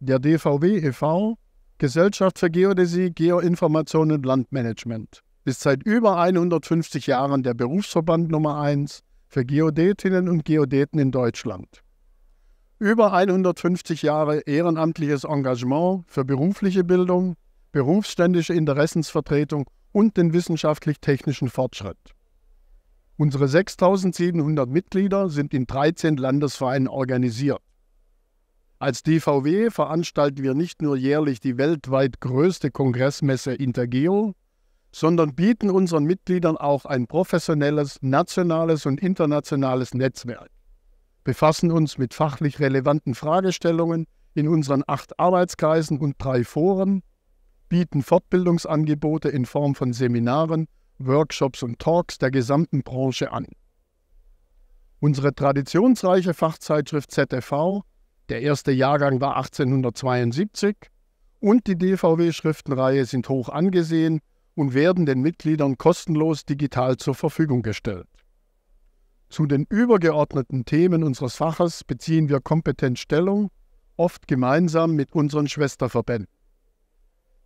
der DVW e.V., Gesellschaft für Geodäsie, Geoinformation und Landmanagement. Ist seit über 150 Jahren der Berufsverband Nummer 1 für Geodätinnen und Geodäten in Deutschland. Über 150 Jahre ehrenamtliches Engagement für berufliche Bildung, berufsständische Interessensvertretung und den wissenschaftlich-technischen Fortschritt. Unsere 6700 Mitglieder sind in 13 Landesvereinen organisiert. Als DVW veranstalten wir nicht nur jährlich die weltweit größte Kongressmesse Intergeo, sondern bieten unseren Mitgliedern auch ein professionelles, nationales und internationales Netzwerk, befassen uns mit fachlich relevanten Fragestellungen in unseren acht Arbeitskreisen und drei Foren, bieten Fortbildungsangebote in Form von Seminaren, Workshops und Talks der gesamten Branche an. Unsere traditionsreiche Fachzeitschrift ZFV der erste Jahrgang war 1872 und die DVW-Schriftenreihe sind hoch angesehen und werden den Mitgliedern kostenlos digital zur Verfügung gestellt. Zu den übergeordneten Themen unseres Faches beziehen wir kompetent Stellung, oft gemeinsam mit unseren Schwesterverbänden.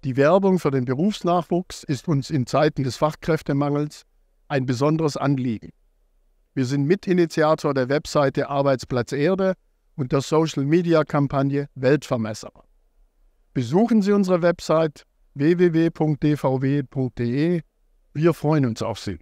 Die Werbung für den Berufsnachwuchs ist uns in Zeiten des Fachkräftemangels ein besonderes Anliegen. Wir sind Mitinitiator der Webseite Arbeitsplatz Erde und der Social-Media-Kampagne Weltvermesser. Besuchen Sie unsere Website www.dvw.de. Wir freuen uns auf Sie.